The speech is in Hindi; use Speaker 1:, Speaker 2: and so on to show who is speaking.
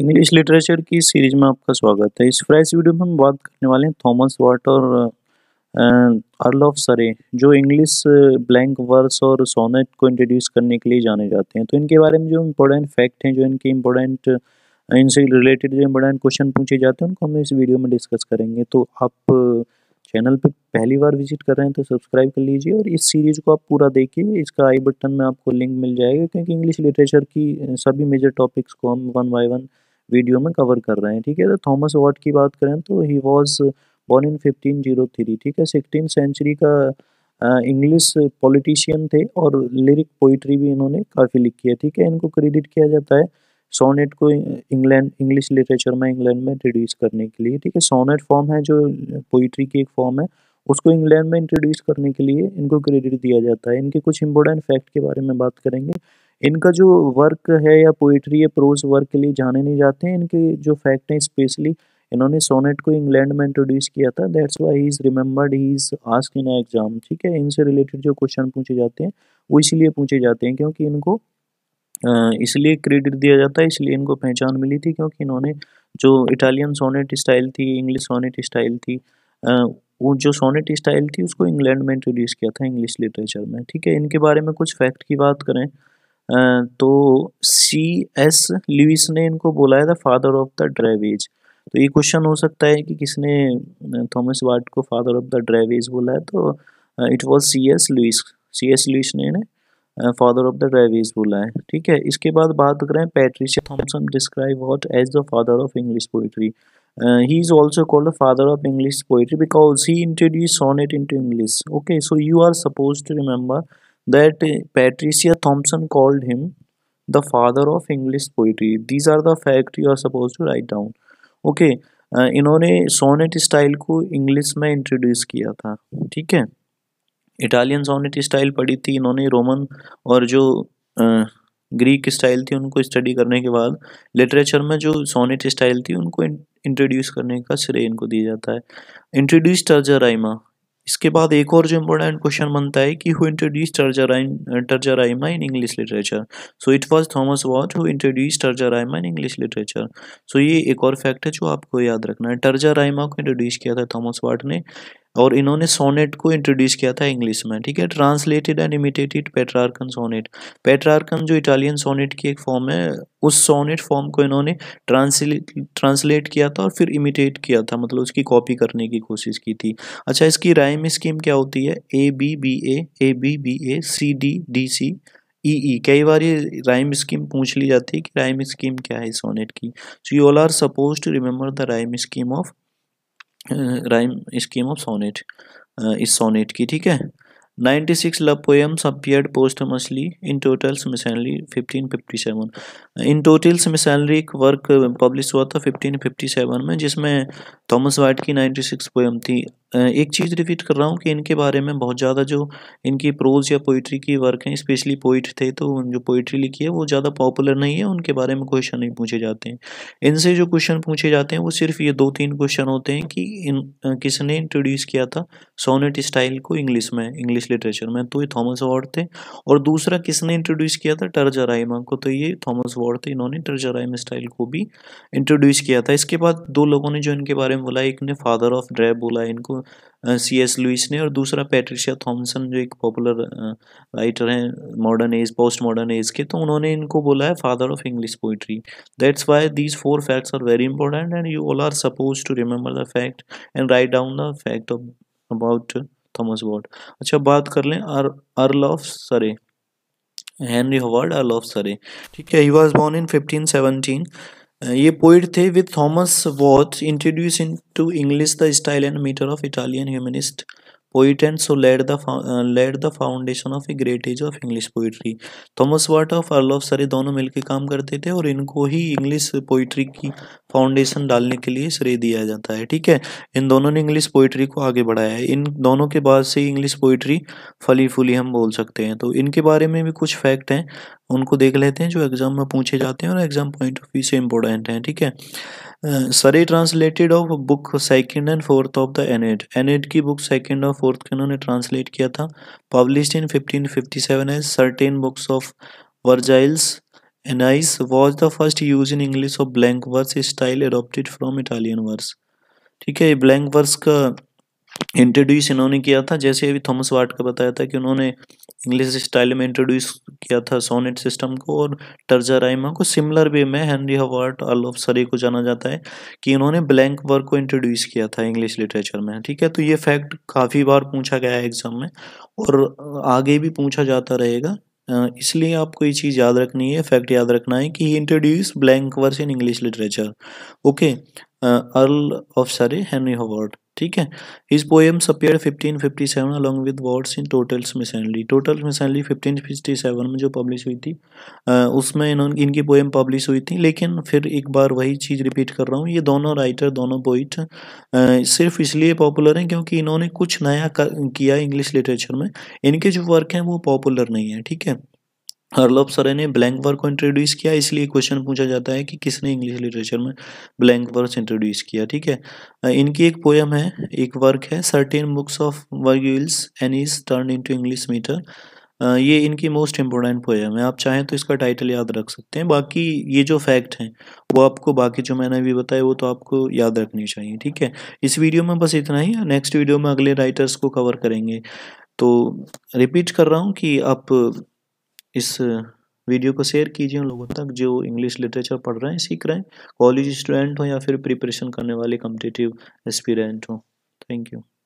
Speaker 1: इंग्लिश लिटरेचर की सीरीज में आपका स्वागत है इस फ्रेश वीडियो में हम बात करने वाले हैं थॉमस वाट और अर्ल ऑफ सरे जो इंग्लिश ब्लैंक वर्स और सोनेट को इंट्रोड्यूस करने के लिए जाने जाते हैं तो इनके बारे में जो इम्पोर्टेंट फैक्ट हैं जो इनके इम्पोर्टेंट इनसे रिलेटेड जो इम्पोर्टेंट क्वेश्चन पूछे जाते हैं उनको हम इस वीडियो में डिस्कस करेंगे तो आप चैनल पर पहली बार विजिट कर रहे हैं तो सब्सक्राइब कर लीजिए और इस सीरीज़ को आप पूरा देखिए इसका आई बटन में आपको लिंक मिल जाएगा क्योंकि इंग्लिश लिटरेचर की सभी मेजर टॉपिक्स को हम वन बाई वन वीडियो में कवर कर रहे हैं ठीक है तो थॉमस वॉट की बात करें तो he was born in fifteen zero three ठीक है सिक्सटीन सेंचुरी का इंग्लिश पॉलिटिशियन थे और लिरिक पोइट्री भी इन्होंने काफ़ी लिखी है ठीक है इनको क्रेडिट किया जाता है सोनेट को इंग्लैंड इंग्लिश लिटरेचर में इंग्लैंड में इंट्रोड्यूस करने के लिए ठीक है सोनेट फॉर्म है जो पोइट्री की एक फॉर्म है उसको इंग्लैंड में इंट्रोड्यूस करने के लिए इनको क्रेडिट दिया जाता है इनके कुछ इम्पोर्टेंट फैक्ट के बारे में बात करेंगे इनका जो वर्क है या पोइट्री या प्रोज वर्क के लिए जाने नहीं जाते हैं इनके जो फैक्ट हैं स्पेशली इन्होंने सोनेट को इंग्लैंड में इंट्रोड्यूस किया था that's why he is remembered he is asked in exam ठीक है इनसे रिलेटेड जो क्वेश्चन पूछे जाते हैं वो इसलिए पूछे जाते हैं क्योंकि इनको इसलिए क्रेडिट दिया जाता है इसलिए इनको पहचान मिली थी क्योंकि इन्होंने जो इटालियन सोनेट स्टाइल थी इंग्लिश सोनेट स्टाइल थी वो जो सोनेट स्टाइल थी उसको इंग्लैंड में इंट्रोड्यूस किया था इंग्लिश लिटरेचर में ठीक है इनके बारे में कुछ फैक्ट की बात करें तो सी एस लुइस ने इनको बोला है the father of the drab age तो ये क्वेश्चन हो सकता है कि किसने थॉमस वाट को फादर ऑफ द ड्राइवेज बोला है तो it was C S Lewis C S Lewis ने इन्हें फादर ऑफ द ड्राइवेज बोला है ठीक है इसके बाद बात करें Patricia Thomson describe Wyatt as the father of English poetry he is also called the father of English poetry because he introduce introduced into English okay so you are suppose to remember that Patricia Thompson called him the father of English poetry. These are the facts you are supposed to write down. Okay, uh, इन्होंने सोनेट स्टाइल को इंग्लिश में इंट्रोड्यूस किया था ठीक है इटालियन सोनेट स्टाइल पढ़ी थी इन्होंने रोमन और जो uh, ग्रीक स्टाइल थी उनको स्टडी करने के बाद लिटरेचर में जो सोनेट स्टाइल थी उनको इंट्रोड्यूस करने का श्रेय इनको दिया जाता है इंट्रोड्यूस टर्जर राइमा इसके बाद एक और जो इम्पोर्टेंट क्वेश्चन बनता है कि who introduce terza rima terza rima in English literature so it was Thomas Wyatt who introduce terza rima in English literature so ये एक और फैक्ट है जो आपको याद रखना है टर्जराइमा को इंट्रोड्यूस किया था थॉमस वाट ने और इन्होंने सोनेट को इंट्रोड्यूस किया था इंग्लिश में ठीक है translated and imitated Petrarchan sonnet Petrarchan जो इटालियन सोनेट की एक फॉर्म है उस सोनेट फॉर्म को इन्होंने ट्रांसलेट ट्रांसलेट किया था और फिर इमिटेट किया था मतलब उसकी कॉपी करने की कोशिश की थी अच्छा इसकी राइम स्कीम क्या होती है A B B A A B B A C D D C E E कई बार ये राइम स्कीम पूछ ली जाती है कि राइम स्कीम क्या है सोनेट की so you all are suppose to remember the rhyme scheme of rhyme scheme of sonnet इस सोनेट की ठीक है ninety six love poems post posthumously in total fifty seven in total मिसनली एक वर्क पब्लिश हुआ था फिफ्टीन फिफ्टी सेवन में जिसमें थॉमस वाइट की नाइन्टी सिक्स पोएम थी एक चीज़ रिपीट कर रहा हूँ कि इनके बारे में बहुत ज़्यादा जो इनकी प्रोज या पोइट्री की वर्क हैं स्पेशली पोइट थे तो जो पोइट्री लिखी है वो ज़्यादा पॉपुलर नहीं है उनके बारे में क्वेश्चन नहीं पूछे जाते हैं इनसे जो क्वेश्चन पूछे जाते हैं वो सिर्फ ये दो तीन क्वेश्चन होते हैं कि इन किसने इंट्रोड्यूस किया था सोनेट स्टाइल को इंग्लिश में इंग्लिश लिटरेचर में तो ये थॉमस वॉर्ड थे और दूसरा किसने इंट्रोड्यूस किया था टर्जराइमा को तो ये थॉमस वॉर्ड थे इन्होंने टर्जराइम स्टाइल को भी इंट्रोड्यूस किया था इसके बाद दो लोगों ने जो इनके बारे में बोला एक ने फादर ऑफ ड्रैप बोला इनको सी एस लुइस ने और दूसरा पैट्रिशिया थॉमसन जो एक पॉपुलर राइटर हैं modern age post modern age के तो उन्होंने इनको बोला है father of English poetry that's why these four facts are very important and you all are suppose to remember the fact and write down the fact of about Thomas Wyatt अच्छा बात कर लें earl of Surrey Henry Howard earl of Surrey ठीक है he was born in fifteen seventeen ये पोइट थे with Thomas Wyatt introduce into English the style and metre of Italian humanist poets so so the the the foundation of a great age of English poetry Thomas Wyatt of earl of Surrey दोनों मिलकर काम करते थे और इनको ही इंग्लिश पोइट्री की फाउंडेशन डालने के लिए श्रेय दिया जाता है ठीक है इन दोनों ने इंग्लिश पोइट्री को आगे बढ़ाया है इन दोनों के बाद से इंग्लिश पोइट्री फली फूली हम बोल सकते हैं तो इनके बारे में भी कुछ फैक्ट हैं उनको देख लेते हैं जो एग्जाम में पूछे जाते हैं और एग्जाम पॉइंट ऑफ व्यू से इम्पोर्टेंट हैं ठीक है Surrey translated of book second and fourth of the Aeneid Aeneid की बुक सेकेंड ऑफ फोर्थ को इन्होंने ट्रांसलेट किया था publish in 1557 as certain books of Virgil's Aeneid was the first use in English of blank verse style adopted from Italian verse ठीक है ये ब्लैंक वर्स का इंट्रोड्यूस इन्होंने किया था जैसे अभी थॉमस वाट का बताया था कि उन्होंने इंग्लिश स्टाइल में इंट्रोड्यूस किया था सोनेट सिस्टम को और टर्जा राइमा को सिमिलर वे में हेनरी हवार्ट अर्ल ऑफ सरे को जाना जाता है कि इन्होंने ब्लैंक वर्क को इंट्रोड्यूस किया था इंग्लिश लिटरेचर में ठीक है तो ये फैक्ट काफ़ी बार पूछा गया है एग्जाम में और आगे भी पूछा जाता रहेगा इसलिए आपको ये चीज़ याद रखनी है फैक्ट याद रखना है कि introduce blank verse in English literature okay earl of Surrey Henry Howard ठीक है his poems appear 1557 along with words in Tottel's miscellany Tottel's miscellany 1557 में जो पब्लिश हुई थी उसमें इन्होंने इनकी पोएम पब्लिश हुई थी लेकिन फिर एक बार वही चीज़ रिपीट कर रहा हूँ ये दोनों राइटर दोनों पोइट सिर्फ इसलिए पॉपुलर हैं क्योंकि इन्होंने कुछ नया किया इंग्लिश लिटरेचर में इनके जो वर्क हैं वो पॉपुलर नहीं है ठीक है हरलोप सरे ने ब्लैंक वर्क को इंट्रोड्यूस किया इसलिए क्वेश्चन पूछा जाता है कि किसने इंग्लिश लिटरेचर में ब्लैंक वर्क इंट्रोड्यूस किया ठीक है इनकी एक पोयम है एक वर्क है certain books of Virgil's and is turn into English metre ये इनकी मोस्ट इम्पोर्टेंट पोएम है आप चाहें तो इसका टाइटल याद रख सकते हैं बाकी ये जो फैक्ट हैं वो आपको बाकी जो मैंने अभी बताया वो तो आपको याद रखनी चाहिए ठीक है इस वीडियो में बस इतना ही नेक्स्ट वीडियो में अगले राइटर्स को कवर करेंगे तो रिपीट कर रहा हूँ कि आप इस वीडियो को शेयर कीजिए उन लोगों तक जो इंग्लिश लिटरेचर पढ़ रहे हैं सीख रहे हैं कॉलेज स्टूडेंट हो या फिर प्रिपरेशन करने वाले कम्पिटेटिव एस्पिरेंट हो थैंक यू